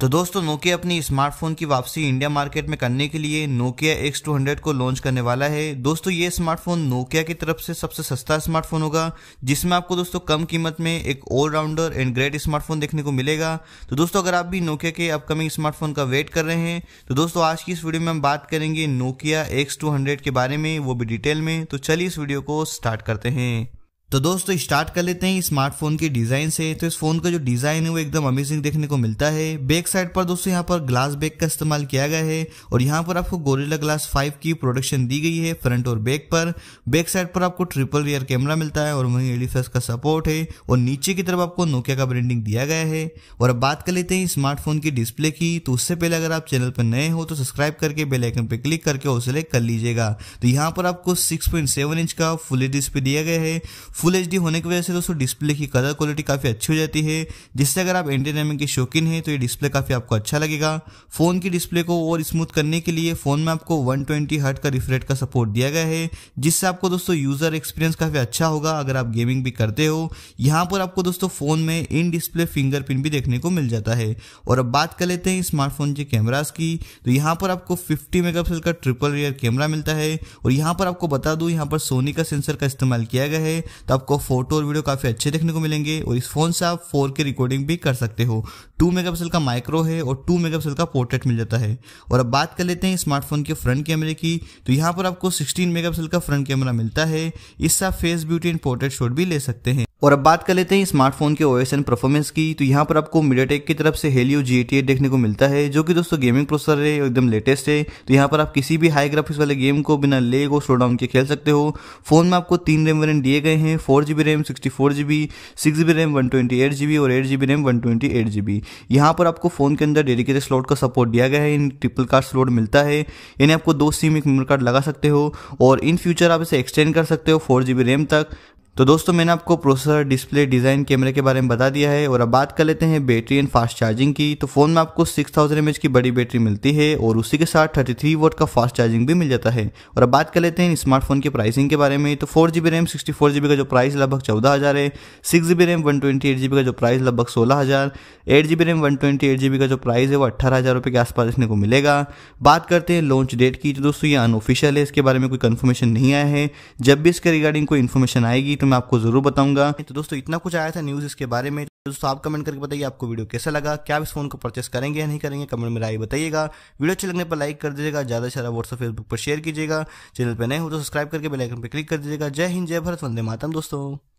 तो दोस्तों नोकिया अपनी स्मार्टफोन की वापसी इंडिया मार्केट में करने के लिए नोकिया X200 को लॉन्च करने वाला है दोस्तों ये स्मार्टफोन नोकिया की तरफ से सबसे सस्ता स्मार्टफोन होगा जिसमें आपको दोस्तों कम कीमत में एक ऑलराउंडर एंड ग्रेट स्मार्टफोन देखने को मिलेगा तो दोस्तों अगर आप भी नोकिया के अपकमिंग स्मार्टफोन का वेट कर रहे हैं तो दोस्तों आज की इस वीडियो में हम बात करेंगे नोकिया एक्स के बारे में वो भी डिटेल में तो चलिए इस वीडियो को स्टार्ट करते हैं तो दोस्तों स्टार्ट कर लेते हैं स्मार्टफोन के डिजाइन से तो इस फोन का जो डिजाइन है वो एकदम अमेजिंग देखने को मिलता है बैक साइड पर दोस्तों यहाँ पर ग्लास बैक का इस्तेमाल किया गया है और यहाँ पर आपको गोरेला ग्लास 5 की प्रोडक्शन दी गई है फ्रंट और बैक पर बैक साइड पर आपको ट्रिपल रियर कैमरा मिलता है और वहीं एडिफेस का सपोर्ट है और नीचे की तरफ आपको नोकिया का ब्रांडिंग दिया गया है और अब बात कर लेते हैं स्मार्टफोन की डिस्प्ले की तो उससे पहले अगर आप चैनल पर नए हो तो सब्सक्राइब करके बेलाइकन पर क्लिक करके और सिलेक्ट कर लीजिएगा तो यहाँ पर आपको सिक्स इंच का फुल डिस्प्ले दिया गया है फुल एच होने की वजह से दोस्तों डिस्प्ले की कलर क्वालिटी काफ़ी अच्छी हो जाती है जिससे अगर आप एंटरटेनमेंट के शौकीन हैं तो ये डिस्प्ले काफ़ी आपको अच्छा लगेगा फ़ोन की डिस्प्ले को और स्मूथ करने के लिए फ़ोन में आपको 120 ट्वेंटी का रिफ्रेट का सपोर्ट दिया गया है जिससे आपको दोस्तों यूज़र एक्सपीरियंस काफ़ी अच्छा होगा अगर आप गेमिंग भी करते हो यहाँ पर आपको दोस्तों फ़ोन में इन डिस्प्ले फिंगरप्रिंट भी देखने को मिल जाता है और अब बात कर लेते हैं स्मार्टफोन के कैमराज की तो यहाँ पर आपको फिफ्टी मेगापिक्सल का ट्रिपल रियर कैमरा मिलता है और यहाँ पर आपको बता दूँ यहाँ पर सोनी का सेंसर का इस्तेमाल किया गया है तो आपको फोटो और वीडियो काफ़ी अच्छे देखने को मिलेंगे और इस फ़ोन से आप फोर की रिकॉर्डिंग भी कर सकते हो टू मेगापिक्सल का माइक्रो है और टू मेगापिक्सल का पोर्ट्रेट मिल जाता है और अब बात कर लेते हैं स्मार्टफोन के फ्रंट कैमरे की तो यहाँ पर आपको सिक्सटीन मेगापिक्सल का फ्रंट कैमरा मिलता है इससे आप face beauty and portrait shot भी ले सकते हैं और अब बात कर लेते हैं स्मार्टफोन के ओएस एंड परफॉर्मेंस की तो यहाँ पर आपको मीडियाटेक की तरफ से हेलियो जी एट देखने को मिलता है जो कि दोस्तों गेमिंग प्रोसेसर है एकदम लेटेस्ट है तो यहाँ पर आप किसी भी हाई ग्राफिक्स वाले गेम को बिना लेग और स्लो डाउन के खेल सकते हो फोन में आपको तीन रैम वेरियंट दिए गए हैं four G B RAM sixty four G B six G B RAM one twenty eight G B और eight G B RAM one twenty eight G B यहाँ पर आपको फोन के अंदर डेडिकेटेड स्लॉट का सपोर्ट दिया गया है इन ट्रिपल कार्ड स्लॉट मिलता है यानी आपको दो सिम एक मेमोरी कार्ड लगा सकते हो और इन फ्यूचर आप इसे एक्सटेंड कर सकते हो फोर जी बी रैम तक तो दोस्तों मैंने आपको प्रोसेसर डिस्प्ले डिज़ाइन कैमरे के बारे में बता दिया है और अब बात कर लेते हैं बैटरी एंड फास्ट चार्जिंग की तो फ़ोन में आपको 6000 थाउजेंड की बड़ी बैटरी मिलती है और उसी के साथ 33 थ्री वोट का फास्ट चार्जिंग भी मिल जाता है और अब बात कर लेते हैं स्मार्टफोन के प्राइसिंग के बारे में तो फोर जी रैम सिक्सटी का जो प्राइस लगभग चौदह हज़ार है सिक्स जी रैम वन का जो प्राइस लगभग सोलह हज़ार एट जी रैम वन का जो प्राइस है वो अट्ठारह हज़ार रुपये के आसपास इसने को मिलेगा बात करते हैं लॉन्च डेट की तो दोस्तों ये अनऑफिशियल है इसके बारे में कोई कन्फर्मेशन नहीं आया है जब भी इसके रिगार्डिंग कोई इन्फॉर्मेशन आएगी तो मैं आपको जरूर बताऊंगा तो दोस्तों इतना कुछ आया था न्यूज इसके बारे में तो दोस्तों आप कमेंट करके बताइए आपको वीडियो कैसा लगा क्या आप इस फोन को परचेस करेंगे या नहीं करेंगे कमेंट में राय बताइएगा वीडियो अच्छे लगने पर लाइक कर दीजिएगा ज्यादा ज्यादा व्हाट्सअप फेसबुक पर शेयर कीजिएगा चैनल पर नए हो तो सब्सक्राइब करके बेलाइकन पर क्लिक कर दीजिएगा जय हिंद जय भारत वंदे मातम दोस्तों